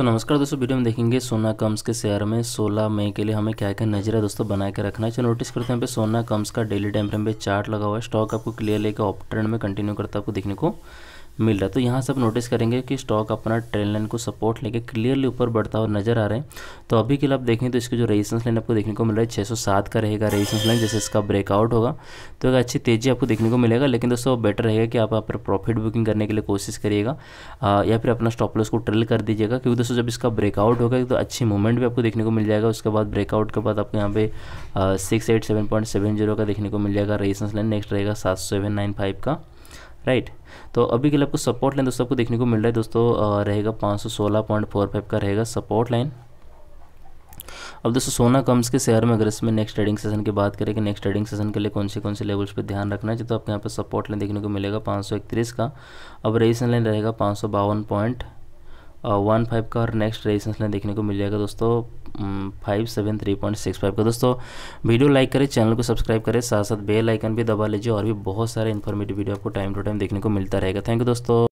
सो नमस्कार दोस्तों वीडियो में देखेंगे सोना कम्स के शेयर में 16 मई के लिए हमें क्या क्या नजर है दोस्तों बना के रखना है चलो नोटिस करते हैं पे सोना कम्स का डेली टाइम फ्रेम पे चार्ट लगा हुआ है स्टॉक आपको क्लियर लेकर ऑप ट्रेंड में कंटिन्यू करता है आपको देखने को मिल रहा है तो यहाँ से आप नोटिस करेंगे कि स्टॉक अपना ट्रेंड लाइन को सपोर्ट लेके क्लियरली ऊपर बढ़ता हुआ नजर आ रहा है तो अभी के लिए आप देखें तो इसकी जो रेजिस्टेंस लाइन आपको देखने को मिल रहा है 607 का रहेगा रेजिस्टेंस लाइन जैसे इसका ब्रेकआउट होगा तो एक अच्छी तेजी आपको देखने को मिलेगा लेकिन दोस्तों बेटर रहेगा कि आप यहाँ पर प्रॉफिट बुकिंग करने के लिए कोशिश करिएगा या फिर अपना स्टॉप लॉस को ट्रिल कर दीजिएगा क्योंकि दोस्तों जब इसका ब्रेकआउट होगा तो अच्छी मूवमेंट भी आपको देखने को मिल जाएगा उसके बाद ब्रेकआउट के बाद आपको यहाँ पे six eight seven point seven zero का देखने को मिल जाएगा रेजिस्टेंस लाइन नेक्स्ट रहेगा सात सेवन नाइन फाइव का राइट तो अभी के लिए आपको सपोर्ट लाइन दोस्तों आपको देखने को मिल रहा है दोस्तों रहेगा पाँच का रहेगा सपोर्ट लाइन अब दोस्तों सोना कम्स के शेयर में अगर इसमें नेक्स्ट ट्रेडिंग सेशन की बात करें कि नेक्स्ट ट्रेडिंग सेशन के लिए कौन से कौन से लेवल्स पे ध्यान रखना चाहिए तो आपके यहाँ पर सपोर्ट लाइन देखने को मिलेगा पाँच का अब रेसन लाइन रहेगा पाँच वन फाइव का और नेक्स्ट रेजिस्टेंस लाइन देखने को मिल जाएगा दोस्तों five seven three point six five का दोस्तों वीडियो लाइक करें चैनल को सब्सक्राइब करें साथ साथ बेल आइकन भी दबा लीजिए और भी बहुत सारे इन्फॉर्मेटिव वीडियो आपको टाइम टू टाइम देखने को मिलता रहेगा थैंक यू दोस्तों